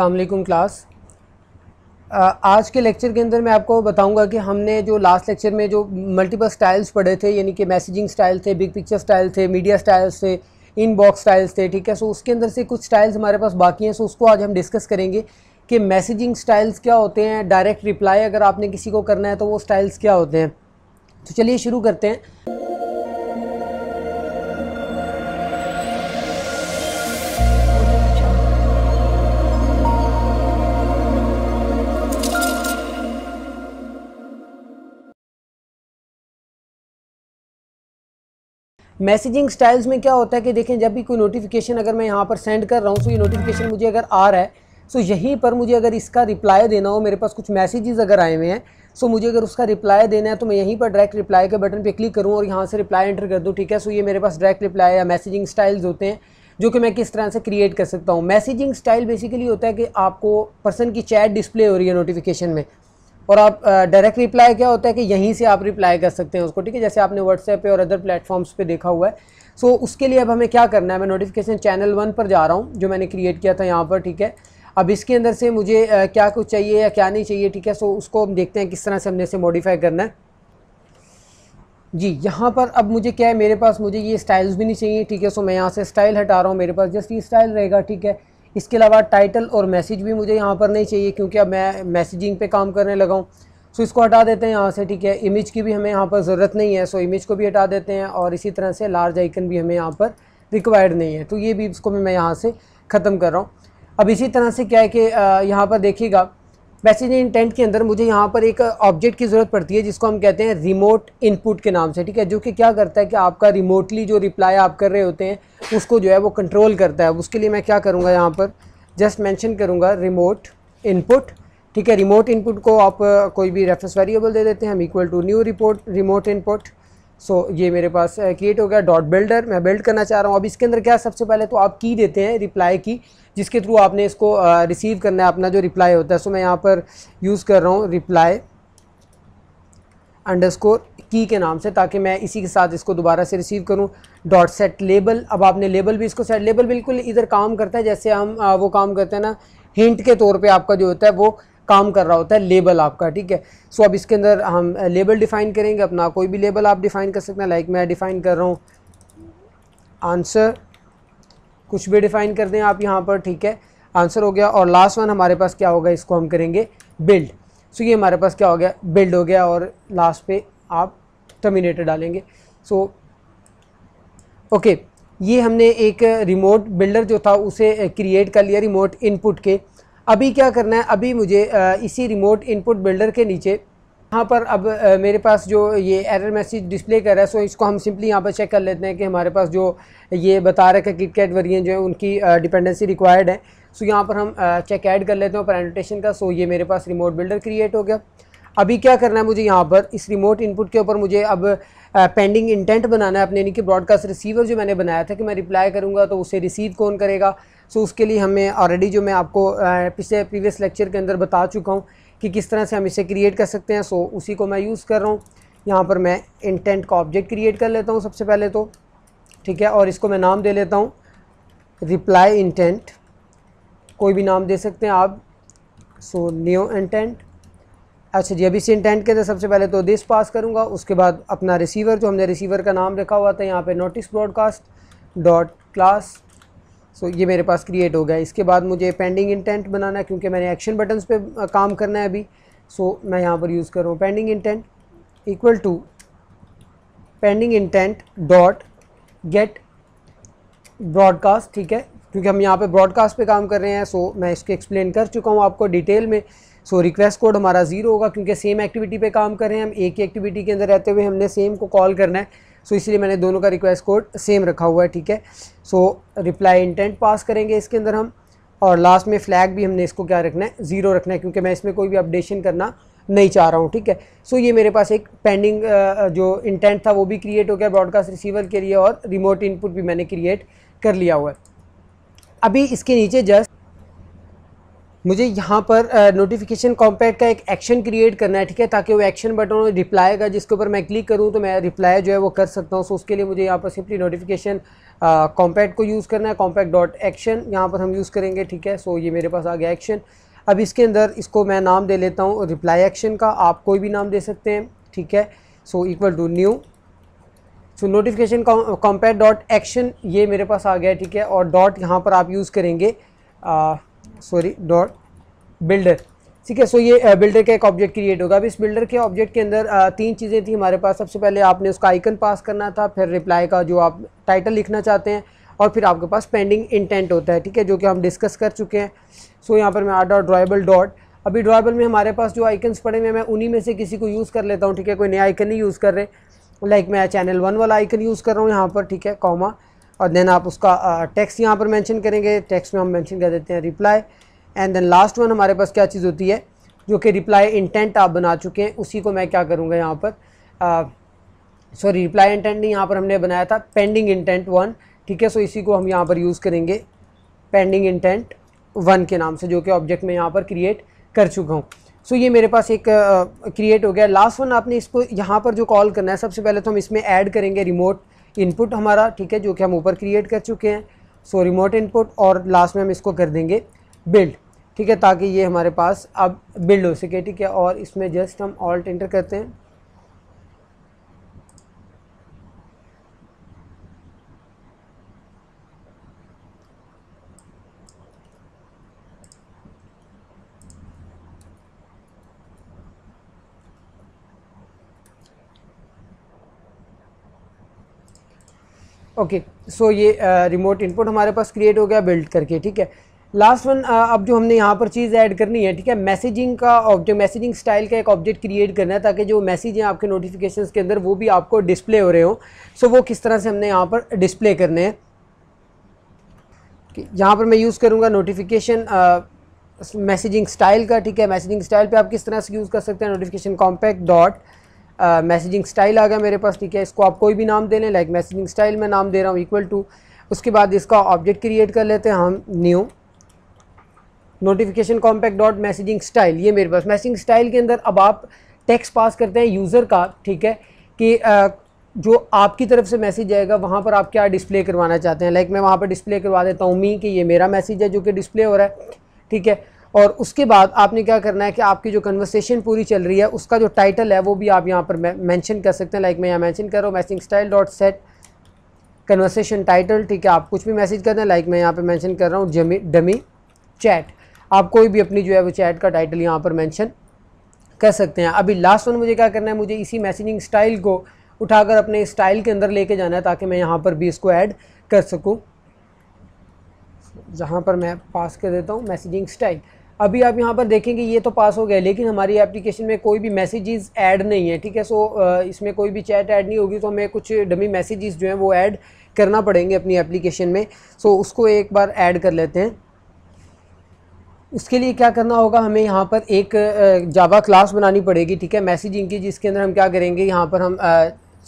अलकुम class आज के lecture के अंदर मैं आपको बताऊंगा कि हमने जो लास्ट लेक्चर में जो मल्टीपल स्टाइल्स पढ़े थे यानी कि मैसेजिंग स्टाइल थे बिग पिक्चर स्टाइल थे मीडिया स्टाइल्स थे इन बॉक्स स्टाइल्स थे ठीक है सो उसके अंदर से कुछ स्टाइल्स हमारे पास बाकी हैं सो उसको आज हम डिस्कस करेंगे कि मैसेजिंग स्टाइल्स क्या होते हैं डायरेक्ट रिप्लाई अगर आपने किसी को करना है तो वो स्टाइल्स क्या होते हैं तो चलिए शुरू करते हैं मैसेजिंग स्टाइल्स में क्या होता है कि देखें जब भी कोई नोटिफिकेशन अगर मैं यहाँ पर सेंड कर रहा हूँ सो तो ये नोटिफिकेशन मुझे अगर आ रहा है सो तो यहीं पर मुझे अगर इसका रिप्लाई देना हो मेरे पास कुछ मैसेजेस अगर आए हुए हैं सो तो मुझे अगर उसका रिप्लाई देना है तो मैं यहीं पर डायरेक्ट रिप्लाई के बटन पर क्लिक करूँ और यहाँ से रिप्लाई एंटर कर दूँ ठीक है सो ये मेरे पास डायरेक्ट रिप्लाई या मैसेजिंग स्टाइल्स होते हैं जो कि मैं किस तरह से क्रिएट कर सकता हूँ मैसेजिंग स्टाइल बेसिकली होता है कि आपको पर्सन की चैट डिस्प्ले हो रही है नोटिफिकेशन में और आप डायरेक्ट रिप्लाई क्या होता है कि यहीं से आप रिप्लाई कर सकते हैं उसको ठीक है जैसे आपने व्हाट्सएप पे और अदर प्लेटफॉर्म्स पे देखा हुआ है सो so, उसके लिए अब हमें क्या करना है मैं नोटिफिकेशन चैनल वन पर जा रहा हूँ जो मैंने क्रिएट किया था यहाँ पर ठीक है अब इसके अंदर से मुझे क्या कुछ चाहिए या क्या नहीं चाहिए ठीक है सो so, उसको हम देखते हैं किस तरह से हमने इसे मॉडिफाई करना है जी यहाँ पर अब मुझे क्या है मेरे पास मुझे ये स्टाइल्स भी नहीं चाहिए ठीक है सो मैं यहाँ से स्टाइल हटा रहा हूँ मेरे पास जस्ट ये स्टाइल रहेगा ठीक है इसके अलावा टाइटल और मैसेज भी मुझे यहाँ पर नहीं चाहिए क्योंकि अब मैं मैसेजिंग पे काम करने लगा हूँ सो इसको हटा देते हैं यहाँ से ठीक है इमेज की भी हमें यहाँ पर ज़रूरत नहीं है सो इमेज को भी हटा देते हैं और इसी तरह से लार्ज आइकन भी हमें यहाँ पर रिक्वायर्ड नहीं है तो ये भी इसको मैं यहाँ से ख़त्म कर रहा हूँ अब इसी तरह से क्या है कि यहाँ पर देखिएगा मैसेज इंटेंट के अंदर मुझे यहाँ पर एक ऑब्जेक्ट की ज़रूरत पड़ती है जिसको हम कहते हैं रिमोट इनपुट के नाम से ठीक है जो कि क्या करता है कि आपका रिमोटली जो रिप्लाई आप कर रहे होते हैं उसको जो है वो कंट्रोल करता है उसके लिए मैं क्या करूँगा यहाँ पर जस्ट मैंशन करूँगा रिमोट इनपुट ठीक है रिमोट इनपुट को आप कोई भी रेफरेंस वेरिएबल दे देते हैं हम equal to new report remote input so ये मेरे पास क्रिएट हो गया डॉट बिल्डर मैं बिल्ड करना चाह रहा हूँ अब इसके अंदर क्या सबसे पहले तो आप की देते हैं रिप्लाई की जिसके थ्रू आपने इसको रिसीव करना है अपना जो रिप्लाई होता है सो मैं यहाँ पर यूज़ कर रहा हूँ रिप्लाई अंडरस्कोर की के नाम से ताकि मैं इसी के साथ इसको दोबारा से रिसीव करूं डॉट सेट लेबल अब आपने लेबल भी इसको सेट लेबल बिल्कुल इधर काम करता है जैसे हम वो काम करते हैं ना हिंट के तौर पे आपका जो होता है वो काम कर रहा होता है लेबल आपका ठीक है सो अब इसके अंदर हम लेबल डिफ़ाइन करेंगे अपना कोई भी लेबल आप डिफ़ाइन कर सकते हैं लाइक मैं डिफ़ाइन कर रहा हूँ आंसर कुछ भी डिफाइन कर दें आप यहाँ पर ठीक है आंसर हो गया और लास्ट वन हमारे पास क्या होगा इसको हम करेंगे बिल्ड सो so, ये हमारे पास क्या हो गया बिल्ड हो गया और लास्ट पे आप टर्मिनेटर डालेंगे सो so, ओके okay, ये हमने एक रिमोट बिल्डर जो था उसे क्रिएट कर लिया रिमोट इनपुट के अभी क्या करना है अभी मुझे इसी रिमोट इनपुट बिल्डर के नीचे यहाँ पर अब मेरे पास जो ये एरर मैसेज डिस्प्ले कर रहा है सो इसको हम सिंपली यहाँ पर चेक कर लेते हैं कि हमारे पास जो ये बता रहे हैं कि किट कैट वेरियन जो है उनकी डिपेंडेंसी रिक्वायर्ड है सो यहाँ पर हम चेक ऐड कर लेते हैं ऊपर एनोटेशन का सो ये मेरे पास रिमोट बिल्डर क्रिएट हो गया अभी क्या करना है मुझे यहाँ पर इस रिमोट इनपुट के ऊपर मुझे अब पेंडिंग इंटेंट बनाना है अपने यानी कि ब्रॉडकास्ट रिसीवर जो मैंने बनाया था कि मैं रिप्लाई करूँगा तो उसे रिसीव कौन करेगा सो उसके लिए हमें ऑलरेडी जो मैं आपको पिछले प्रीवियस लेक्चर के अंदर बता चुका हूँ कि किस तरह से हम इसे क्रिएट कर सकते हैं सो so, उसी को मैं यूज़ कर रहा हूँ यहाँ पर मैं इंटेंट का ऑब्जेक्ट क्रिएट कर लेता हूँ सबसे पहले तो ठीक है और इसको मैं नाम दे लेता हूँ रिप्लाई इंटेंट कोई भी नाम दे सकते हैं आप सो न्यो इंटेंट अच्छा जी अभी इस इंटेंट के अंदर सबसे पहले तो दिस पास करूँगा उसके बाद अपना रिसीवर जो हमने रिसीवर का नाम रखा हुआ था यहाँ पे notice broadcast dot class so ये मेरे पास क्रिएट हो गया इसके बाद मुझे पेंडिंग इंटेंट बनाना है क्योंकि मैंने एक्शन बटन्स पे काम करना है अभी सो so, मैं यहाँ पर यूज़ कर रहा हूँ pending intent equal to pending intent dot get broadcast ठीक है क्योंकि हम यहाँ पे ब्रॉडकास्ट पे काम कर रहे हैं सो so, मैं इसके एक्सप्लेन कर चुका हूँ आपको डिटेल में सो रिक्वेस्ट कोड हमारा ज़ीरो होगा क्योंकि सेम एक्टिविटी पे काम कर रहे हैं हम एक ही एक्टिविटी के अंदर रहते हुए हमने सेम को कॉल करना है सो इसलिए मैंने दोनों का रिक्वेस्ट कोड सेम रखा हुआ है ठीक है सो रिप्लाई इंटेंट पास करेंगे इसके अंदर हम और लास्ट में फ्लैग भी हमने इसको क्या रखना है ज़ीरो रखना है क्योंकि मैं इसमें कोई भी अपडेशन करना नहीं चाह रहा हूँ ठीक है सो so, ये मेरे पास एक पेंडिंग जो इंटेंट था वो भी क्रिएट हो गया ब्रॉडकास्ट रिसीवर के लिए और रिमोट इनपुट भी मैंने क्रिएट कर लिया हुआ है अभी इसके नीचे जस्ट मुझे यहाँ पर नोटिफिकेशन कॉम्पैक्ट का एक एक्शन क्रिएट करना है ठीक है ताकि वो एक्शन बटन और रिप्लाई का जिसके ऊपर मैं क्लिक करूँ तो मैं रिप्लाई जो है वो कर सकता हूँ सो उसके लिए मुझे यहाँ पर सिंपली नोटिफिकेशन कॉम्पैक्ट को यूज़ करना है कॉम्पैक्ट डॉट एक्शन यहाँ पर हम यूज़ करेंगे ठीक है सो ये मेरे पास आ गया एक्शन अब इसके अंदर इसको मैं नाम दे लेता हूँ रिप्लाई एक्शन का आप कोई भी नाम दे सकते हैं ठीक है so equal to new so notification compact dot action ये मेरे पास आ गया ठीक है और डॉट यहाँ पर आप यूज़ करेंगे सॉरी डॉट बिल्डर ठीक है सो ये बिल्डर uh, का एक ऑब्जेक्ट क्रिएट होगा अब इस बिल्डर के ऑब्जेक्ट के अंदर uh, तीन चीज़ें थी हमारे पास सबसे पहले आपने उसका आइकन पास करना था फिर रिप्लाई का जो आप टाइटल लिखना चाहते हैं और फिर आपके पास पेंडिंग इंटेंट होता है ठीक है जो कि हम डिस्कस कर चुके हैं सो so, यहाँ पर मैं आ डॉट ड्राइबल डॉट अभी ड्राइबल में हमारे पास जो आइकन्स पड़े हुए हैं मैं उन्हीं में से किसी को यूज़ कर लेता हूँ ठीक है कोई नया आइकन नहीं यूज़ कर रहे लाइक like मैं चैनल वन वाला आइकन यूज़ कर रहा हूँ यहाँ पर ठीक है कॉमा और देन आप उसका टेक्स्ट यहाँ पर मेंशन करेंगे टैक्स में हम मेंशन कर देते हैं reply and then last one हमारे पास क्या चीज़ होती है जो कि रिप्लाई इंटेंट आप बना चुके हैं उसी को मैं क्या करूँगा यहाँ पर सॉरी रिप्लाई इंटेंट नहीं यहाँ पर हमने बनाया था पेंडिंग इंटेंट वन ठीक है सो इसी को हम यहाँ पर यूज़ करेंगे पेंडिंग इंटेंट वन के नाम से जो कि ऑब्जेक्ट में यहाँ पर क्रिएट कर चुका हूँ सो so, ये मेरे पास एक क्रिएट uh, हो गया लास्ट वन आपने इसको यहाँ पर जो कॉल करना है सबसे पहले तो हम इसमें ऐड करेंगे रिमोट इनपुट हमारा ठीक है जो कि हम ऊपर क्रिएट कर चुके हैं सो रिमोट इनपुट और लास्ट में हम इसको कर देंगे बिल्ड ठीक है ताकि ये हमारे पास अब बिल्ड हो सके ठीक है और इसमें जस्ट हम ऑल्ट इंटर करते हैं ओके सो ये रिमोट uh, इनपुट हमारे पास क्रिएट हो गया बिल्ड करके ठीक है लास्ट वन uh, अब जो हमने यहाँ पर चीज़ ऐड करनी है ठीक है मैसेजिंग का ऑब्जेक्ट मैसेजिंग स्टाइल का एक ऑब्जेक्ट क्रिएट करना है ताकि जो मैसेज हैं आपके नोटिफिकेशंस के अंदर वो भी आपको डिस्प्ले हो रहे हो सो so, वो किस तरह से हमने यहाँ पर डिस्प्ले करने हैं यहाँ पर मैं यूज़ करूँगा नोटिफिकेशन मैसेजिंग स्टाइल का ठीक है मैसेजिंग स्टाइल पर आप किस तरह से यूज़ कर सकते हैं notification compact dot messaging style आ गया मेरे पास ठीक है इसको आप कोई भी नाम दे लें लाइक मैसेजिंग स्टाइल में नाम दे रहा हूँ इक्वल टू उसके बाद इसका ऑब्जेक्ट क्रिएट कर लेते हैं हम new notification compact dot messaging style ये मेरे पास मैसेजिंग स्टाइल के अंदर अब आप टेक्स्ट पास करते हैं यूज़र का ठीक है कि आ, जो आपकी तरफ से मैसेज आएगा वहाँ पर आप क्या डिस्प्ले करवाना चाहते हैं लाइक मैं वहाँ पर डिस्प्ले करवा देता हूँ मी कि ये मेरा मैसेज है जो कि डिस्प्ले हो रहा है ठीक है और उसके बाद आपने क्या करना है कि आपकी जो कन्वर्सेशन पूरी चल रही है उसका जो टाइटल है वो भी आप यहाँ पर मैंशन कर सकते हैं लाइक मैं यहाँ मैंशन कर रहा हूँ messaging style dot set conversation title ठीक है आप कुछ भी मैसेज कर दें लाइक मैं यहाँ पर मैंशन कर रहा हूँ जमी डमी चैट आप कोई भी अपनी जो है वो चैट का टाइटल यहाँ पर मैंशन कर सकते हैं अभी लास्ट वन मुझे क्या करना है मुझे इसी मैसेजिंग स्टाइल को उठाकर अपने स्टाइल के अंदर लेके जाना है ताकि मैं यहाँ पर भी इसको ऐड कर सकूँ जहाँ पर मैं पास कर देता हूँ मैसेजिंग स्टाइल अभी आप यहाँ पर देखेंगे ये तो पास हो गया लेकिन हमारी एप्लीकेशन में कोई भी मैसेजेस ऐड नहीं है ठीक है सो इसमें कोई भी चैट ऐड नहीं होगी तो हमें कुछ डमी मैसेजेस जो हैं वो ऐड करना पड़ेंगे अपनी एप्लीकेशन में सो उसको एक बार ऐड कर लेते हैं उसके लिए क्या करना होगा हमें यहाँ पर एक जावा क्लास बनानी पड़ेगी ठीक है मैसेजिंग की जिसके अंदर हम क्या करेंगे यहाँ पर हम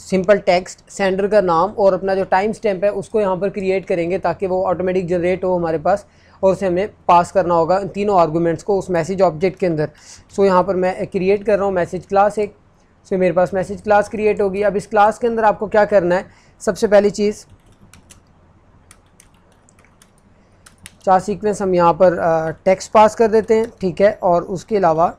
सिंपल टेक्स्ट सेंडर का नाम और अपना जो टाइम स्टैम्प है उसको यहाँ पर क्रिएट करेंगे ताकि वो ऑटोमेटिक जनरेट हो हमारे पास और उसे हमें पास करना होगा इन तीनों आर्गूमेंट्स को उस मैसेज ऑब्जेक्ट के अंदर सो यहाँ पर मैं क्रिएट कर रहा हूँ मैसेज क्लास एक सो मेरे पास मैसेज क्लास क्रिएट होगी अब इस क्लास के अंदर आपको क्या करना है सबसे पहली चीज़ चार सीक्वेंस हम यहाँ पर टेक्स्ट पास कर देते हैं ठीक है और उसके अलावा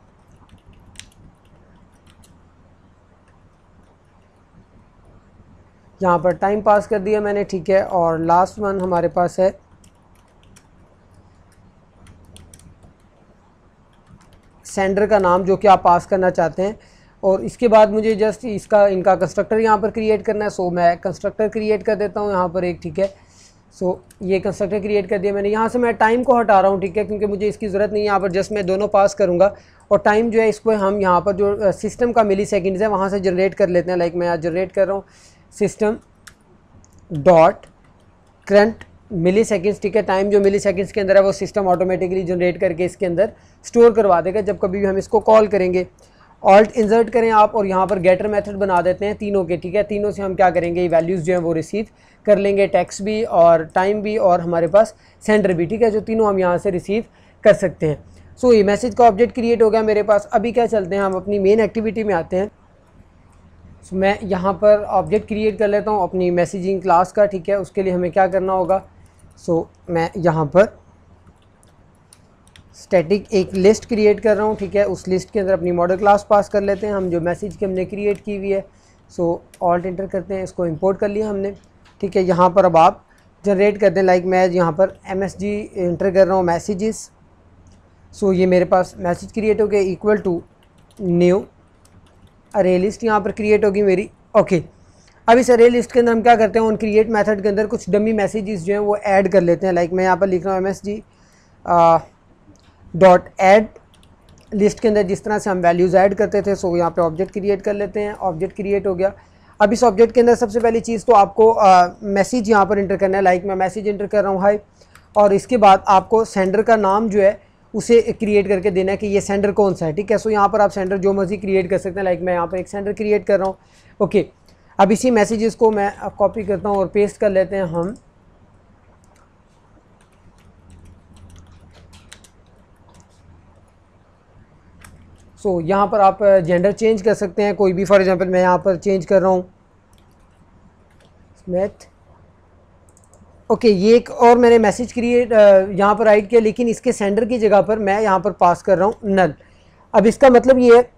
यहाँ पर टाइम पास कर दिया मैंने ठीक है और लास्ट वन हमारे पास है सेंडर का नाम जो कि आप पास करना चाहते हैं और इसके बाद मुझे जस्ट इसका इनका कंस्ट्रक्टर यहाँ पर क्रिएट करना है सो मैं कंस्ट्रक्टर क्रिएट कर देता हूँ यहाँ पर एक ठीक है सो ये कंस्ट्रक्टर क्रिएट कर दिया मैंने यहाँ से मैं टाइम को हटा रहा हूँ ठीक है क्योंकि मुझे इसकी ज़रूरत नहीं है यहाँ पर जस्ट मैं दोनों पास करूँगा और टाइम जो है इसको हम यहाँ पर जो सिस्टम का मिली सेकेंड्स है वहाँ से जनरेट कर लेते हैं लाइक मैं यहाँ जनरेट कर रहा हूँ system dot current milliseconds ठीक है टाइम जो मिली सेकेंड्स के अंदर है वो सिस्टम ऑटोमेटिकली जनरेट करके इसके अंदर स्टोर करवा देगा जब कभी भी हम इसको कॉल करेंगे ऑल्ट इंसर्ट करें आप और यहाँ पर गेटर मेथड बना देते हैं तीनों के ठीक है तीनों से हम क्या करेंगे ये वैल्यूज़ जो हैं वो रिसीव कर लेंगे टैक्स भी और टाइम भी और हमारे पास सेंडर भी ठीक है जो तीनों हम यहाँ से रिसीव कर सकते हैं सो so, ये मैसेज का ऑब्जेक्ट क्रिएट हो गया मेरे पास अभी क्या चलते हैं हम अपनी मेन एक्टिविटी में आते हैं सो so, मैं यहाँ पर ऑब्जेक्ट क्रिएट कर लेता हूँ अपनी मैसेजिंग क्लास का ठीक है उसके लिए हमें क्या करना होगा सो so, मैं यहाँ पर स्टैटिक एक लिस्ट क्रिएट कर रहा हूँ ठीक है उस लिस्ट के अंदर अपनी मॉडल क्लास पास कर लेते हैं हम जो मैसेज की हमने क्रिएट की हुई है सो ऑल्ट इंटर करते हैं इसको इंपोर्ट कर लिया हमने ठीक है यहाँ पर अब आप जनरेट करते हैं लाइक like मैं यहाँ पर एम एस जी इंटर कर रहा हूँ मैसेजेस सो ये मेरे पास मैसेज क्रिएट हो गया equal to new array list यहाँ पर क्रिएट होगी मेरी ओके okay. अब इस अरे लिस्ट के अंदर हम क्या करते हैं उन क्रिएट मेथड के अंदर कुछ डमी मैसेजेस जो हैं वो ऐड कर लेते हैं लाइक मैं यहाँ पर लिख रहा हूँ M S G dot add list के अंदर जिस तरह से हम वैल्यूज़ ऐड करते थे सो यहाँ पे ऑब्जेक्ट क्रिएट कर लेते हैं ऑब्जेक्ट क्रिएट हो गया अब इस ऑब्जेक्ट के अंदर सबसे पहली चीज़ तो आपको मैसेज uh, यहाँ पर इंटर करना है लाइक like मैं मैसेज इंटर कर रहा हूँ हाई और इसके बाद आपको सेंडर का नाम जो है उसे क्रिएट करके देना है कि ये सेंडर कौन सा है ठीक है सो यहाँ पर आप सेंडर जो मर्जी क्रिएट कर सकते हैं लाइक like मैं यहाँ पर एक सेंडर क्रिएट कर रहा हूँ ओके okay, अब इसी मैसेजेस को मैं कॉपी करता हूँ और पेस्ट कर लेते हैं हम सो so, यहाँ पर आप जेंडर चेंज कर सकते हैं कोई भी फॉर एग्जांपल मैं यहाँ पर चेंज कर रहा हूँ स्मिथ ओके ये एक और मैंने मैसेज क्रिएट यहाँ पर राइट किया लेकिन इसके सेंडर की जगह पर मैं यहाँ पर पास कर रहा हूँ नल अब इसका मतलब ये है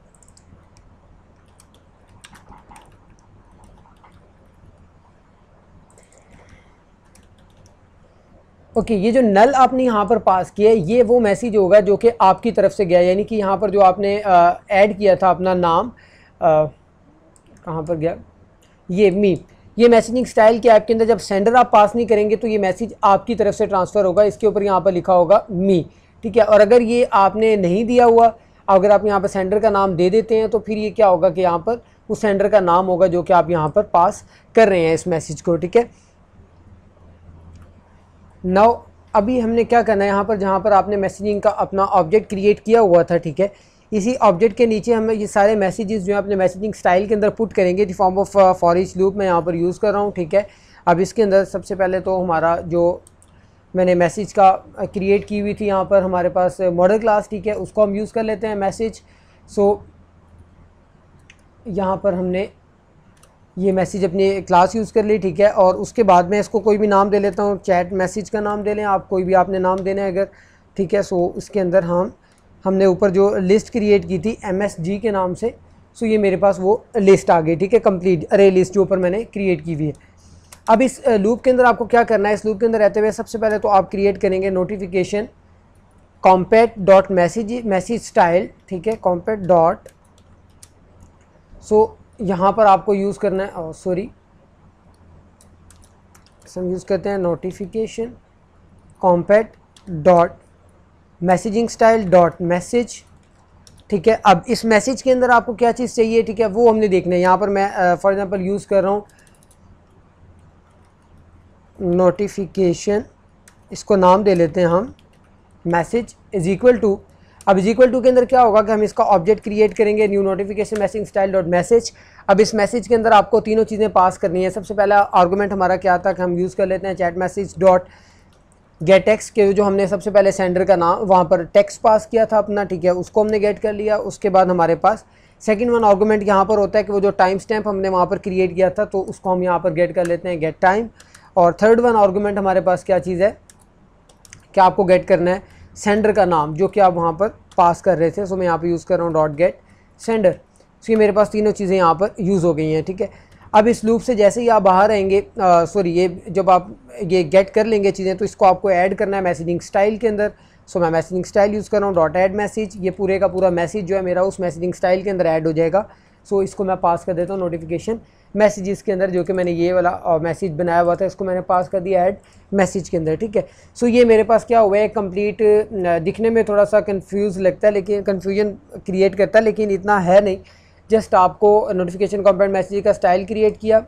ओके ये जो नल आपने यहाँ पर पास किया है ये वो मैसेज होगा जो कि आपकी तरफ से गया यानी कि यहाँ पर जो आपने ऐड किया था अपना नाम कहाँ पर गया ये मी ये मैसेजिंग स्टाइल के ऐप के अंदर जब सेंडर आप पास नहीं करेंगे तो ये मैसेज आपकी तरफ से ट्रांसफ़र होगा इसके ऊपर यहाँ पर लिखा होगा मी ठीक है और अगर ये आपने नहीं दिया हुआ अगर आप यहाँ पर सेंडर का नाम दे देते हैं तो फिर ये क्या होगा कि यहाँ पर उस सेंडर का नाम होगा जो कि आप यहाँ पर पास कर रहे हैं इस मैसेज को ठीक है नाउ अभी हमने क्या करना है यहाँ पर जहाँ पर आपने मैसेजिंग का अपना ऑब्जेक्ट क्रिएट किया हुआ था ठीक है इसी ऑब्जेक्ट के नीचे हमें ये सारे मैसेजेस जो है अपने मैसेजिंग स्टाइल के अंदर पुट करेंगे the form of for each loop मैं यहाँ पर यूज़ कर रहा हूँ ठीक है अब इसके अंदर सबसे पहले तो हमारा जो मैंने मैसेज का क्रिएट uh, की हुई थी यहाँ पर हमारे पास मॉडल क्लास ठीक है उसको हम यूज़ कर लेते हैं मैसेज सो so, यहाँ पर हमने ये मैसेज अपनी क्लास यूज़ कर ली ठीक है और उसके बाद मैं इसको कोई भी नाम दे लेता हूँ चैट मैसेज का नाम दे लें आप कोई भी आपने नाम देना है अगर ठीक है सो इसके अंदर हम हमने ऊपर जो लिस्ट क्रिएट की थी एम के नाम से सो ये मेरे पास वो लिस्ट आ गई ठीक है कम्प्लीट अरे लिस्ट जो ऊपर मैंने क्रिएट की हुई है अब इस लूप के अंदर आपको क्या करना है इस लूप के अंदर रहते हुए सबसे पहले तो आप क्रिएट करेंगे notification compact dot message message style ठीक है कॉम्पैक्ट डॉट सो यहाँ पर आपको यूज़ करना है सॉरी oh, हम यूज़ करते हैं notification compact dot messaging style dot message ठीक है अब इस मैसेज के अंदर आपको क्या चीज़ चाहिए ठीक है वो हमने देखना है यहाँ पर मैं फॉर एग्ज़ाम्पल यूज़ कर रहा हूँ नोटिफिकेशन इसको नाम दे लेते हैं हम मैसेज इज़ इक्वल टू अब इज इक्वल टू के अंदर क्या होगा कि हम इसका ऑब्जेक्ट क्रिएट करेंगे new notification message style dot message अब इस मैसेज के अंदर आपको तीनों चीज़ें पास करनी है सबसे पहला आर्गूमेंट हमारा क्या था कि हम यूज़ कर लेते हैं chat message dot get text के जो हमने सबसे पहले सेंडर का नाम वहाँ पर टेक्स्ट पास किया था अपना ठीक है उसको हमने गेट कर लिया उसके बाद हमारे पास सेकेंड वन आर्गूमेंट यहाँ पर होता है कि वो जो टाइम स्टैम्प हमने वहाँ पर क्रिएट किया था तो उसको हम यहाँ पर गेट कर लेते हैं गेट टाइम और थर्ड वन आर्गूमेंट हमारे पास क्या चीज़ है क्या आपको गेट करना है सेंडर का नाम जो कि आप वहाँ पर पास कर रहे थे सो मैं यहाँ पर यूज़ कर रहा हूँ डॉट गेट सेंडर सो ये मेरे पास तीनों चीज़ें यहाँ पर यूज़ हो गई हैं ठीक है अब इस लूप से जैसे ही आप बाहर आएंगे सॉरी ये जब आप ये गेट कर लेंगे चीज़ें तो इसको आपको ऐड करना है मैसेजिंग स्टाइल के अंदर सो मैं मैसेजिंग स्टाइल यूज़ कर रहा हूँ डॉट ऐड मैसेज ये पूरे का पूरा मैसेज जो है मेरा उस मैसेजिंग स्टाइल के अंदर ऐड हो जाएगा सो so, इसको मैं पास कर देता हूँ नोटिफिकेशन मैसेजेस के अंदर जो कि मैंने ये वाला मैसेज बनाया हुआ था इसको मैंने पास कर दिया ऐड मैसेज के अंदर ठीक है सो so, ये मेरे पास क्या हुआ है कंप्लीट दिखने में थोड़ा सा कंफ्यूज लगता है लेकिन कन्फ्यूजन क्रिएट करता है लेकिन इतना है नहीं जस्ट आपको नोटिफिकेशन कंपेंट मैसेज का स्टाइल क्रिएट किया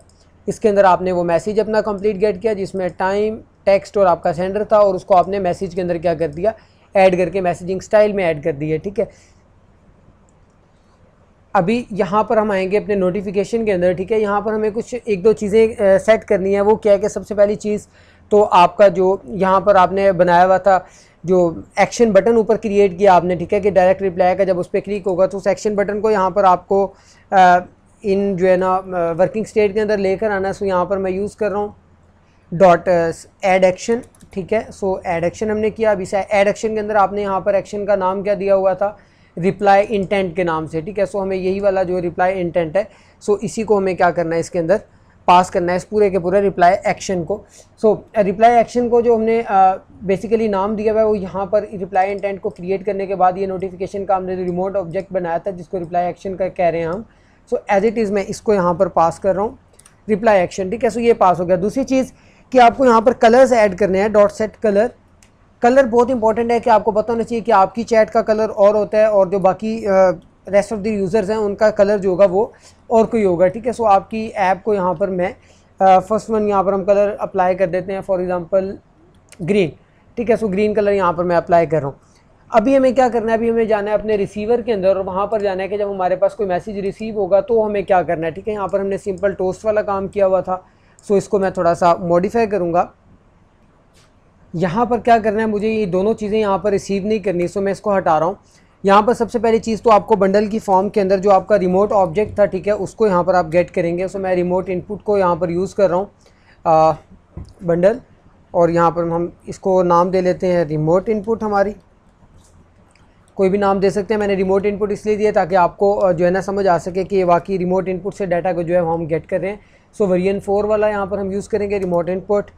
इसके अंदर आपने वो मैसेज अपना कंप्लीट गेट किया जिसमें टाइम टेक्स्ट और आपका सेंडर था और उसको आपने मैसेज के अंदर क्या कर दिया ऐड करके मैसेजिंग स्टाइल में ऐड कर दिया ठीक है अभी यहाँ पर हम आएंगे अपने नोटिफिकेशन के अंदर ठीक है यहाँ पर हमें कुछ एक दो चीज़ें सेट करनी है वो क्या है कि सबसे पहली चीज़ तो आपका जो यहाँ पर आपने बनाया हुआ था जो एक्शन बटन ऊपर क्रिएट किया आपने ठीक है कि डायरेक्ट रिप्लाई का जब उस पर क्लिक होगा तो उस एक्शन बटन को यहाँ पर आपको आ, इन जो है ना वर्किंग स्टेट के अंदर लेकर आना है सो यहाँ पर मैं यूज़ कर रहा हूँ डॉट एड एक्शन ठीक है सो एड एक्शन हमने किया अभी इस एड एक्शन के अंदर आपने यहाँ पर एक्शन का नाम क्या दिया हुआ था रिप्लाई इंटेंट के नाम से ठीक है सो हमें यही वाला जो रिप्लाई इंटेंट है सो इसी को हमें क्या करना है इसके अंदर पास करना है इस पूरे के पूरे रिप्लाई एक्शन को सो रिप्लाई एक्शन को जो हमने बेसिकली uh, नाम दिया हुआ है वो यहाँ पर रिप्लाई इंटेंट को क्रिएट करने के बाद ये नोटिफिकेशन का हमने रिमोट ऑब्जेक्ट बनाया था जिसको रिप्लाई एक्शन का कह रहे हैं हम सो एज इट इज़ मैं इसको यहाँ पर पास कर रहा हूँ रिप्लाई एक्शन ठीक है सो ये पास हो गया दूसरी चीज़ कि आपको यहाँ पर कलर्स ऐड करने हैं डॉट सेट कलर कलर बहुत इंपॉर्टेंट है कि आपको पता होना चाहिए कि आपकी चैट का कलर और होता है और जो बाकी रेस्ट ऑफ द यूज़र्स हैं उनका कलर जो होगा वो और कोई होगा ठीक है सो आपकी ऐप को यहाँ पर मैं फर्स्ट वन यहाँ पर हम कलर अप्लाई कर देते हैं फॉर एग्ज़ाम्पल ग्रीन ठीक है सो ग्रीन कलर यहाँ पर मैं अप्लाई कर रहा हूँ अभी हमें क्या करना है अभी हमें जाना है अपने रिसीवर के अंदर और वहाँ पर जाना है कि जब हमारे पास कोई मैसेज रिसीव होगा तो हमें क्या करना है ठीक है यहाँ पर हमने सिंपल टोस्ट वाला काम किया हुआ था सो इसको मैं थोड़ा सा मॉडिफाई करूँगा यहाँ पर क्या करना है मुझे ये दोनों चीज़ें यहाँ पर रिसीव नहीं करनी सो मैं इसको हटा रहा हूँ यहाँ पर सबसे पहली चीज़ तो आपको बंडल की फॉर्म के अंदर जो आपका रिमोट ऑब्जेक्ट था ठीक है उसको यहाँ पर आप गेट करेंगे सो मैं रिमोट इनपुट को यहाँ पर यूज़ कर रहा हूँ बंडल और यहाँ पर हम इसको नाम दे लेते हैं रिमोट इनपुट हमारी कोई भी नाम दे सकते हैं मैंने रिमोट इनपुट इसलिए दिया ताकि आपको जो है ना समझ आ सके कि वाकई रिमोट इनपुट से डाटा को जो है हम गेट कर रहे हैं सो वेरियन फोर वाला यहाँ पर हम यूज़ करेंगे रिमोट इनपुट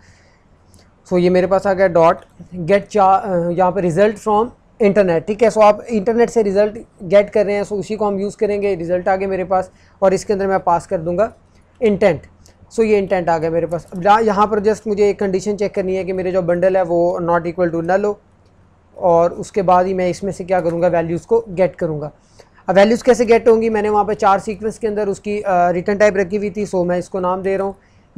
सो ये मेरे पास आ गया डॉट गेट चार यहाँ पर रिजल्ट फ्रॉम इंटरनेट ठीक है सो आप इंटरनेट से रिज़ल्ट गेट कर रहे हैं सो उसी को हम यूज़ करेंगे रिज़ल्ट आ गया मेरे पास और इसके अंदर मैं पास कर दूंगा इंटेंट सो ये इंटेंट आ गया मेरे पास अब यहाँ पर जस्ट मुझे एक कंडीशन चेक करनी है कि मेरे जो बंडल है वो नॉट इक्वल टू नल हो और उसके बाद ही मैं इसमें से क्या करूँगा वैल्यूज़ को गेट करूँगा अब वैल्यूज़ कैसे गेट होंगी मैंने वहाँ पर चार सीक्वेंस के अंदर उसकी रिटर्न टाइप रखी हुई थी सो मैं इसको नाम दे रहा हूँ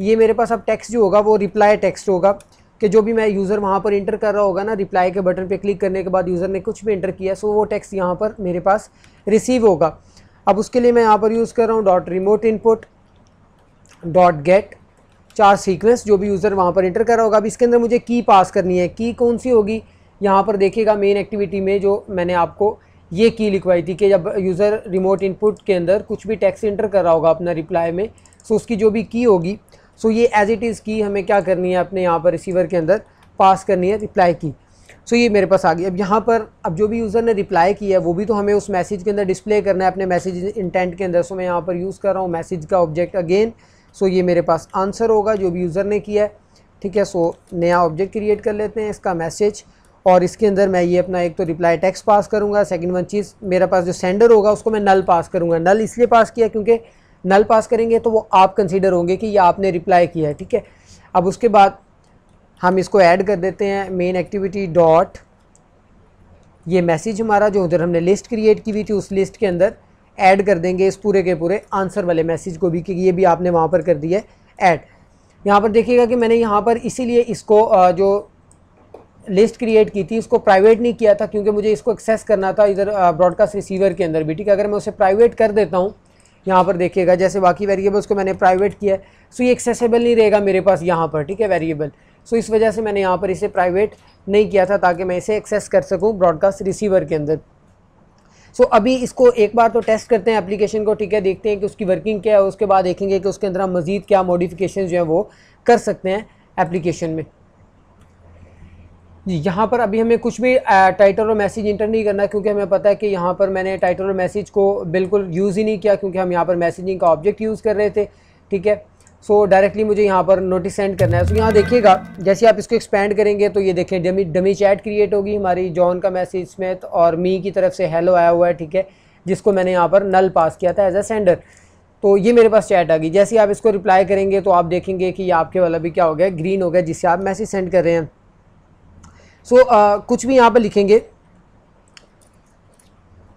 ये मेरे पास अब टेक्स्ट जो होगा वो रिप्लाई टेक्स्ट होगा कि जो भी मैं यूज़र वहाँ पर इंटर कर रहा होगा ना रिप्लाई के बटन पे क्लिक करने के बाद यूज़र ने कुछ भी इंटर किया सो वो टेक्स्ट यहाँ पर मेरे पास रिसीव होगा अब उसके लिए मैं यहाँ पर यूज़ कर रहा हूँ dot remote input dot get char sequence जो भी यूज़र वहाँ पर इंटर कर रहा होगा अब इसके अंदर मुझे की पास करनी है की कौन सी होगी यहाँ पर देखिएगा मेन एक्टिविटी में जो मैंने आपको ये की लिखवाई थी कि जब यूज़र रिमोट इनपुट के अंदर कुछ भी टैक्स इंटर कर रहा होगा अपना रिप्लाई में सो उसकी जो भी की होगी सो ये एज इट इज़ की हमें क्या करनी है अपने यहाँ पर रिसीवर के अंदर पास करनी है रिप्लाई की सो so, ये मेरे पास आ गई अब यहाँ पर अब जो भी यूज़र ने रिप्लाई किया है वो भी तो हमें उस मैसेज के अंदर डिस्प्ले करना है अपने मैसेज इंटेंट के अंदर सो so, मैं यहाँ पर यूज़ कर रहा हूँ मैसेज का ऑब्जेक्ट अगेन सो ये मेरे पास आंसर होगा जो भी यूज़र ने किया है ठीक है सो नया ऑब्जेक्ट क्रिएट कर लेते हैं इसका मैसेज और इसके अंदर मैं ये अपना एक तो रिप्लाई टेक्स्ट पास करूँगा सेकेंड वन चीज़ मेरे पास जो सेंडर होगा उसको मैं नल पास करूँगा नल इसलिए पास किया क्योंकि नल पास करेंगे तो वो आप कंसीडर होंगे कि ये आपने रिप्लाई किया है ठीक है अब उसके बाद हम इसको ऐड कर देते हैं मेन एक्टिविटी डॉट ये मैसेज हमारा जो उधर हमने लिस्ट क्रिएट की हुई थी उस लिस्ट के अंदर ऐड कर देंगे इस पूरे के पूरे आंसर वाले मैसेज को भी कि ये भी आपने वहाँ पर कर दिया है ऐड यहाँ पर देखिएगा कि मैंने यहाँ पर इसीलिए इसको जो लिस्ट क्रिएट की थी इसको प्राइवेट नहीं किया था क्योंकि मुझे इसको एक्सेस करना था इधर ब्रॉडकास्ट रिसीवर के अंदर भी ठीक है अगर मैं उसे प्राइवेट कर देता हूँ यहाँ पर देखिएगा जैसे बाकी वेरिएबल्स को मैंने प्राइवेट किया है सो ये एक्सेसिबल नहीं रहेगा मेरे पास यहाँ पर ठीक है वेरिएबल सो इस वजह से मैंने यहाँ पर इसे प्राइवेट नहीं किया था ताकि मैं इसे एक्सेस कर सकूँ ब्रॉडकास्ट रिसीवर के अंदर सो so, अभी इसको एक बार तो टेस्ट करते हैं एप्लीकेशन को ठीक है देखते हैं कि उसकी वर्किंग क्या है उसके बाद देखेंगे कि उसके अंदर हम मज़ीद क्या मॉडिफिकेशन जो है वो कर सकते हैं एप्लीकेशन में जी यहाँ पर अभी हमें कुछ भी टाइटल और मैसेज इंटर नहीं करना क्योंकि हमें पता है कि यहाँ पर मैंने टाइटल और मैसेज को बिल्कुल यूज़ ही नहीं किया क्योंकि हम यहाँ पर मैसेजिंग का ऑब्जेक्ट यूज़ कर रहे थे ठीक है सो so, डायरेक्टली मुझे यहाँ पर नोटिस सेंड करना है सो so, यहाँ देखिएगा जैसे आप इसको एक्सपेंड करेंगे तो ये देखें डमी डमी चैट क्रिएट होगी हमारी जॉन का मैसेज स्मिथ और मी की तरफ से हेलो आया हुआ है ठीक है जिसको मैंने यहाँ पर नल पास किया था एज अ सेंडर तो ये मेरे पास चैट आ गई जैसे आप इसको रिप्लाई करेंगे तो आप देखेंगे कि ये आपके वाला भी क्या हो गया ग्रीन हो गया जिससे आप मैसेज सेंड कर रहे हैं सो so, uh, कुछ भी यहाँ पर लिखेंगे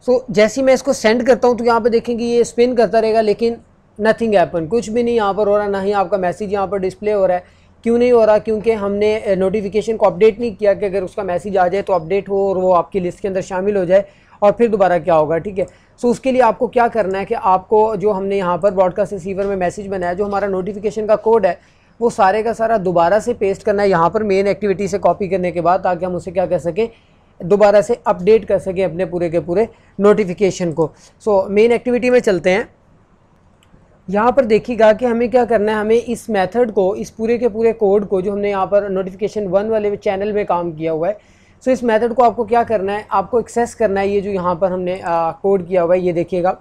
सो so, जैसे ही मैं इसको सेंड करता हूँ तो यहाँ पर देखेंगे ये स्पिन करता रहेगा लेकिन नथिंग एपन कुछ भी नहीं यहाँ पर हो रहा ना ही आपका मैसेज यहाँ पर डिस्प्ले हो रहा है क्यों नहीं हो रहा क्योंकि हमने नोटिफिकेशन uh, को अपडेट नहीं किया कि अगर उसका मैसेज आ जाए तो अपडेट हो और वो आपकी लिस्ट के अंदर शामिल हो जाए और फिर दोबारा क्या होगा ठीक है सो उसके लिए आपको क्या करना है कि आपको जो हमने यहाँ पर ब्रॉडकास्ट रिसीवर में मैसेज बनाया जो हमारा नोटिफिकेशन का कोड है वो सारे का सारा दोबारा से पेस्ट करना है यहाँ पर मेन एक्टिविटी से कॉपी करने के बाद ताकि हम उसे क्या कर सकें दोबारा से अपडेट कर सकें अपने पूरे के पूरे नोटिफिकेशन को सो मेन एक्टिविटी में चलते हैं यहाँ पर देखिएगा कि हमें क्या करना है हमें इस मेथड को इस पूरे के पूरे कोड को जो हमने यहाँ पर नोटिफिकेशन वन वाले चैनल में काम किया हुआ है सो so, इस मेथड को आपको क्या करना है आपको एक्सेस करना है ये जो यहाँ पर हमने कोड किया हुआ है ये देखिएगा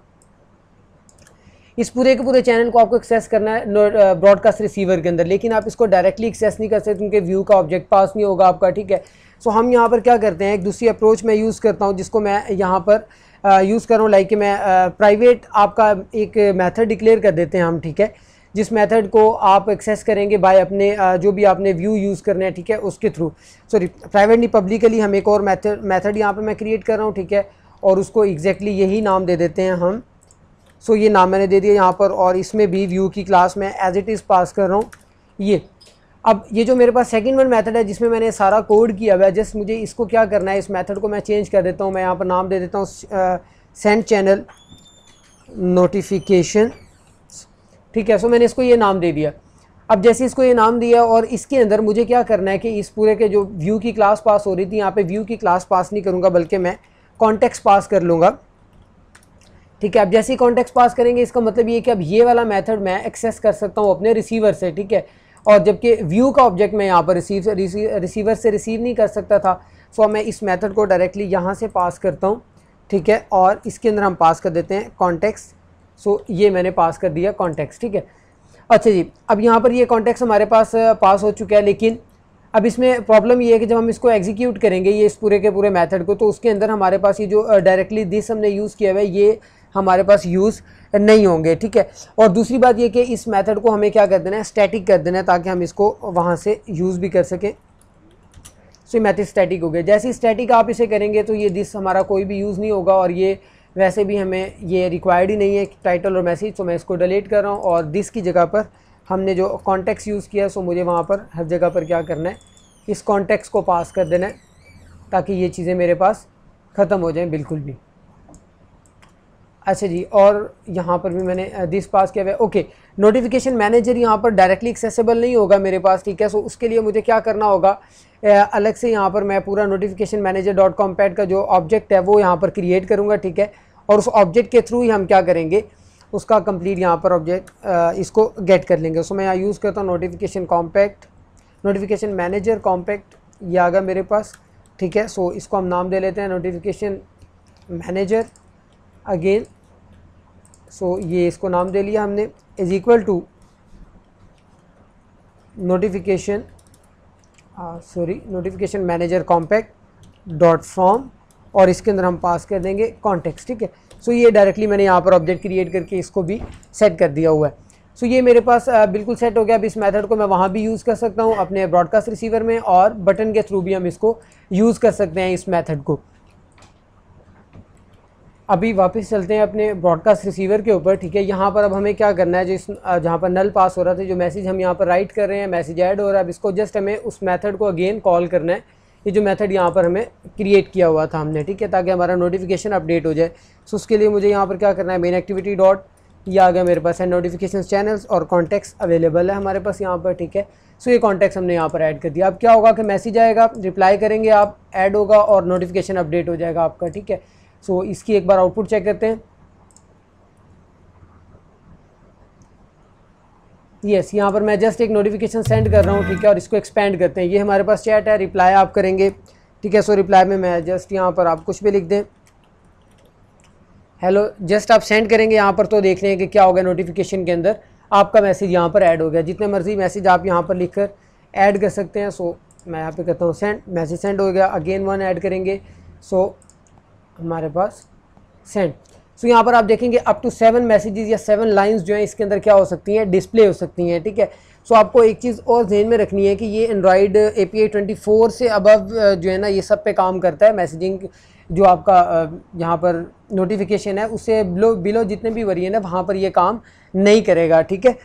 इस पूरे के पूरे चैनल को आपको एक्सेस करना है ब्रॉडकास्ट रिसीवर के अंदर लेकिन आप इसको डायरेक्टली एक्सेस नहीं कर सकते क्योंकि व्यू का ऑब्जेक्ट पास नहीं होगा आपका ठीक है सो so, हम यहाँ पर क्या करते हैं एक दूसरी अप्रोच मैं यूज़ करता हूँ जिसको मैं यहाँ पर यूज़ कर रहा हूँ लाइक मैं प्राइवेट आपका एक मैथड डिक्लेयर कर देते हैं हम ठीक है जिस मेथड को आप एक्सेस करेंगे बाय अपने जो भी आपने व्यू यूज़ करना है ठीक है उसके थ्रू सॉरी प्राइवेटली पब्लिकली हम एक और मेथड मेथड यहाँ पे मैं क्रिएट कर रहा हूँ ठीक है और उसको एग्जैक्टली exactly यही नाम दे देते हैं हम सो ये नाम मैंने दे दिया यहाँ पर और इसमें भी व्यू की क्लास में एज इट इज़ पास कर रहा हूँ ये अब ये जो मेरे पास सेकंड वन मेथड है जिसमें मैंने सारा कोड किया हुआ है जस्ट मुझे इसको क्या करना है इस मेथड को मैं चेंज कर देता हूँ मैं यहाँ पर नाम दे देता हूँ सेंड चैनल नोटिफिकेशन ठीक है सो मैंने इसको ये नाम दे दिया अब जैसे इसको ये नाम दिया और इसके अंदर मुझे क्या करना है कि इस पूरे के जो व्यू की क्लास पास हो रही थी यहाँ पे व्यू की क्लास पास नहीं करूँगा बल्कि मैं कॉन्टेक्स्ट पास कर लूँगा ठीक है अब जैसे ही कॉन्टेक्ट पास करेंगे इसका मतलब ये कि अब ये वाला मेथड मैं एक्सेस कर सकता हूँ अपने रिसीवर से ठीक है और जबकि व्यू का ऑब्जेक्ट मैं यहाँ पर रिसीव रिसीवर से रिसीव नहीं कर सकता था सो मैं इस मेथड को डायरेक्टली यहाँ से पास करता हूँ ठीक है और इसके अंदर हम पास कर देते हैं कॉन्टेक्स सो ये मैंने पास कर दिया कॉन्टेक्स ठीक है अच्छा जी अब यहाँ पर ये कॉन्टेक्स हमारे पास पास हो चुका है लेकिन अब इसमें प्रॉब्लम ये है कि जब हम इसको एग्जीक्यूट करेंगे ये इस पूरे के पूरे मेथड को तो उसके अंदर हमारे पास ये जो डायरेक्टली दिस हमने यूज़ किया हुआ है ये हमारे पास यूज़ नहीं होंगे ठीक है और दूसरी बात ये कि इस मेथड को हमें क्या कर देना है स्टैटिक कर देना है ताकि हम इसको वहाँ से यूज़ भी कर सकें सो ये मैथड स्टैटिक हो गया जैसे स्टैटिक आप इसे करेंगे तो ये दिस हमारा कोई भी यूज़ नहीं होगा और ये वैसे भी हमें ये रिक्वायर्ड ही नहीं है टाइटल और मैसेज तो मैं इसको डिलीट कर रहा हूँ और दिस की जगह पर हमने जो कॉन्टेक्स यूज़ किया सो मुझे वहाँ पर हर जगह पर क्या करना है इस कॉन्टेक्स को पास कर देना है ताकि ये चीज़ें मेरे पास ख़त्म हो जाएँ बिल्कुल भी अच्छा जी और यहाँ पर भी मैंने दिस पास किया हुआ ओके नोटिफिकेशन मैनेजर यहाँ पर डायरेक्टली एक्सेसिबल नहीं होगा मेरे पास ठीक है सो उसके लिए मुझे क्या करना होगा अलग से यहाँ पर मैं पूरा notification manager dot compat का जो ऑब्जेक्ट है वो यहाँ पर क्रिएट करूँगा ठीक है और उस ऑब्जेक्ट के थ्रू ही हम क्या करेंगे उसका कंप्लीट यहाँ पर ऑब्जेक्ट इसको गेट कर लेंगे सो मैं यहाँ यूज़ करता हूँ notification compact notification manager compact ये आ गया मेरे पास ठीक है सो इसको हम नाम दे लेते हैं नोटिफिकेशन मैनेजर अगेन सो ये इसको नाम दे लिया हमने is equal to notification sorry notification manager compact dot from और इसके अंदर हम पास कर देंगे कॉन्टेक्स्ट ठीक है सो ये डायरेक्टली मैंने यहाँ पर ऑब्जेक्ट क्रिएट करके इसको भी सेट कर दिया हुआ है सो so, ये मेरे पास uh, बिल्कुल सेट हो गया अब इस मेथड को मैं वहाँ भी यूज़ कर सकता हूँ अपने ब्रॉडकास्ट रिसीवर में और बटन के थ्रू भी हम इसको यूज़ कर सकते हैं इस मेथड को अभी वापस चलते हैं अपने ब्रॉडकास्ट रिसीवर के ऊपर ठीक है यहाँ पर अब हमें क्या करना है जिस जहाँ पर नल पास हो रहा था जो मैसेज हम यहाँ पर राइट कर रहे हैं मैसेज ऐड हो रहा है अब इसको जस्ट हमें उस मेथड को अगेन कॉल करना है ये जो मेथड यहाँ पर हमें क्रिएट किया हुआ था हमने ठीक है ताकि हमारा नोटिफिकेशन अपडेट हो जाए सो उसके लिए मुझे यहाँ पर क्या करना है मेन एक्टिविटी डॉट ये आ गया मेरे पास है नोटिफिकेशन चैनल्स और कॉन्टैक्ट्स अवेलेबल है हमारे पास यहाँ पर ठीक है सो ये कॉन्टैक्ट्स हमने यहाँ पर ऐड कर दिया अब क्या होगा कि मैसेज आएगा रिप्लाई करेंगे आप ऐड होगा और नोटिफिकेशन अपडेट हो जाएगा आपका ठीक है सो so, इसकी एक बार आउटपुट चेक करते हैं यस yes, यहाँ पर मैं जस्ट एक नोटिफिकेशन सेंड कर रहा हूँ ठीक है और इसको एक्सपेंड करते हैं ये हमारे पास चैट है रिप्लाई आप करेंगे ठीक है सो रिप्लाई में मैं जस्ट यहाँ पर आप कुछ भी लिख दें हेलो जस्ट आप सेंड करेंगे यहाँ पर तो देख रहे हैं कि क्या होगा नोटिफिकेशन के अंदर आपका मैसेज यहाँ पर ऐड हो गया जितने मर्ज़ी मैसेज आप यहाँ पर लिख कर ऐड कर सकते हैं सो मैं यहाँ पे कहता हूँ सेंड मैसेज सेंड हो गया अगेन वन ऐड करेंगे सो हमारे पास सेंड सो so, यहाँ पर आप देखेंगे अप टू सेवन मैसेजेस या सेवन लाइंस जो हैं इसके अंदर क्या हो सकती हैं डिस्प्ले हो सकती हैं ठीक है सो so, आपको एक चीज़ और जहन में रखनी है कि ये Android A P I twenty four से अबव जो है ना ये सब पे काम करता है मैसेजिंग जो आपका यहाँ पर नोटिफिकेशन है उससे बिलो बिलो जितने भी वरी है ना वहाँ पर ये काम नहीं करेगा ठीक है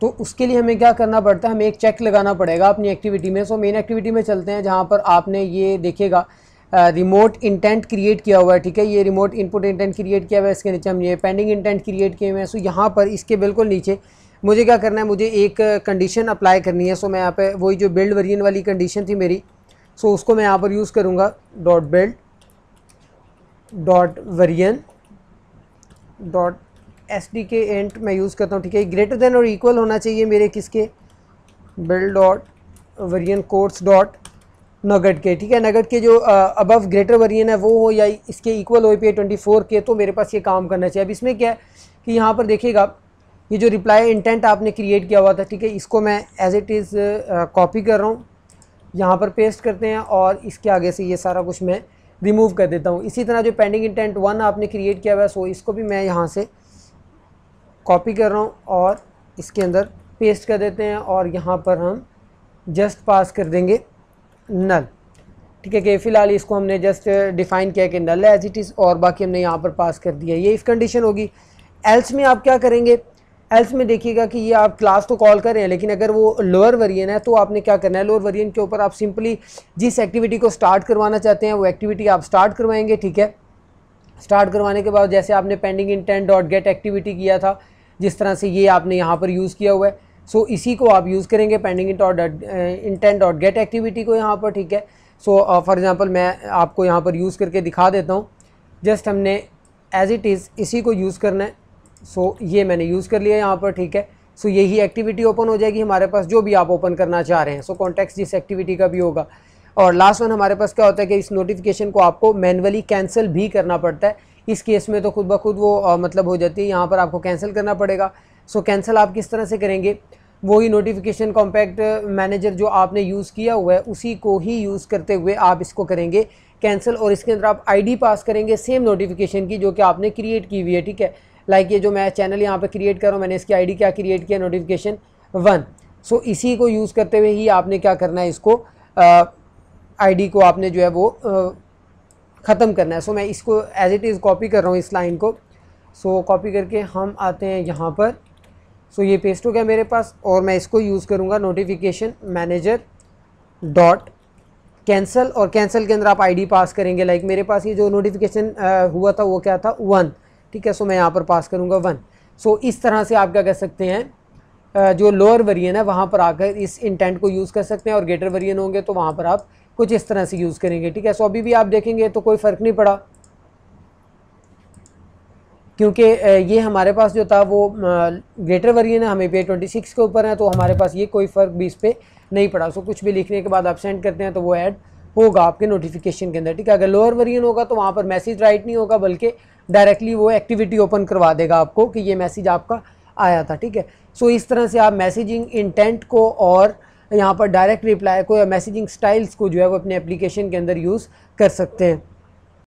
तो उसके लिए हमें क्या करना पड़ता है हमें एक चेक लगाना पड़ेगा अपनी एक्टिविटी में सो मेन एक्टिविटी में चलते हैं जहाँ पर आपने ये देखेगा रिमोट इंटेंट क्रिएट किया हुआ है ठीक है ये रिमोट इनपुट इंटेंट क्रिएट किया हुआ है इसके नीचे हम ये पेंडिंग इंटेंट क्रिएट किए हुए हैं सो यहाँ पर इसके बिल्कुल नीचे मुझे क्या करना है मुझे एक कंडीशन अप्लाई करनी है सो मैं यहाँ पे वही जो बिल्ड वरियन वाली कंडीशन थी मेरी सो उसको मैं यहाँ पर यूज़ करूँगा dot build dot version dot S D K int मैं यूज़ करता हूँ ठीक है ग्रेटर देन और इक्वल होना चाहिए मेरे किसके build dot version codes dot nougat के ठीक है नगट के जो अबव ग्रेटर वरियन है वो हो या इसके इक्वल हो पे ट्वेंटी फोर के तो मेरे पास ये काम करना चाहिए अब इसमें क्या है कि यहाँ पर देखिएगा ये जो रिप्लाई इंटेंट आपने क्रिएट किया हुआ था ठीक है इसको मैं एज इट इज़ कॉपी कर रहा हूँ यहाँ पर पेस्ट करते हैं और इसके आगे से ये सारा कुछ मैं रिमूव कर देता हूँ इसी तरह जो पेंडिंग इंटेंट वन आपने क्रिएट किया हुआ है सो इसको भी मैं यहाँ से कॉपी कर रहा हूँ और इसके अंदर पेस्ट कर देते हैं और यहाँ पर हम जस्ट पास कर देंगे नल ठीक है कि फ़िलहाल इसको हमने जस्ट डिफ़ाइन uh, किया कि नल एज इट इज़ और बाकी हमने यहाँ पर पास कर दिया ये इफ़ कंडीशन होगी एल्स में आप क्या करेंगे एल्स में देखिएगा कि ये आप क्लास तो कॉल कर रहे हैं लेकिन अगर वो लोअर वरियन है तो आपने क्या करना है लोअर वरियन के ऊपर आप सिंपली जिस एक्टिविटी को स्टार्ट करवाना चाहते हैं वो एक्टिविटी आप स्टार्ट करवाएंगे ठीक है स्टार्ट करवाने के बाद जैसे आपने pending intent dot get activity किया था जिस तरह से ये आपने यहाँ पर यूज़ किया हुआ है सो so, इसी को आप यूज़ करेंगे pending int dot intent dot get activity को यहाँ पर ठीक है सो फॉर एग्ज़ाम्पल मैं आपको यहाँ पर यूज़ करके दिखा देता हूँ जस्ट हमने एज इट इज़ इसी को यूज़ करना है सो so, ये मैंने यूज़ कर लिया यहाँ पर ठीक है सो so, यही एक्टिविटी ओपन हो जाएगी हमारे पास जो भी आप ओपन करना चाह रहे हैं सो so, कॉन्टेक्स्ट जिस एक्टिविटी का भी होगा और लास्ट वन हमारे पास क्या होता है कि इस नोटिफिकेशन को आपको मैनुअली कैंसिल भी करना पड़ता है इस केस में तो खुद ब खुद वो आ, uh, मतलब हो जाती है यहाँ पर आपको कैंसिल करना पड़ेगा सो कैंसिल आप किस तरह से करेंगे वही नोटिफिकेशन कॉम्पैक्ट मैनेजर जो आपने यूज़ किया हुआ है उसी को ही यूज़ करते हुए आप इसको करेंगे कैंसिल और इसके अंदर आप आईडी पास करेंगे सेम नोटिफिकेशन की जो कि आपने क्रिएट की हुई है ठीक है लाइक ये जो मैं चैनल यहाँ पर क्रिएट कर रहा हूँ मैंने इसकी आईडी क्या क्रिएट किया नोटिफिकेशन वन सो इसी को यूज़ करते हुए ही आपने क्या करना है इसको आईडी को आपने जो है वो ख़त्म करना है सो so, मैं इसको एज इट इज़ कॉपी कर रहा हूँ इस लाइन को सो so, कॉपी करके हम आते हैं यहाँ पर सो ये पेस्ट हो गया मेरे पास और मैं इसको यूज़ करूँगा नोटिफिकेशन मैनेजर डॉट कैंसल और कैंसिल के अंदर आप आईडी पास करेंगे लाइक like मेरे पास ये जो नोटिफिकेशन हुआ था वो क्या था वन ठीक है सो मैं यहाँ पर पास करूँगा वन सो इस तरह से आप क्या कह सकते हैं जो लोअर वरियन है वहाँ पर आकर इस इंटेंट को यूज़ कर सकते हैं और ग्रेटर वरियन होंगे तो वहाँ पर आप कुछ इस तरह से यूज़ करेंगे ठीक है सो अभी भी आप देखेंगे तो कोई फ़र्क नहीं पड़ा क्योंकि ये हमारे पास जो था वो ग्रेटर वरियन है हमें पे ट्वेंटी सिक्स के ऊपर है तो हमारे पास ये कोई फ़र्क भी इस पर नहीं पड़ा सो कुछ भी लिखने के बाद आप सेंड करते हैं तो वो ऐड होगा आपके नोटिफिकेशन के अंदर ठीक है अगर लोअर वरियन होगा तो वहाँ पर मैसेज राइट नहीं होगा बल्कि डायरेक्टली वो एक्टिविटी ओपन करवा देगा आपको कि ये मैसेज आपका आया था ठीक है सो इस तरह से आप मैसेजिंग इंटेंट को और यहाँ पर डायरेक्ट रिप्लाई को या मैसेजिंग स्टाइल्स को जो है वो अपने एप्लीकेशन के अंदर यूज़ कर सकते हैं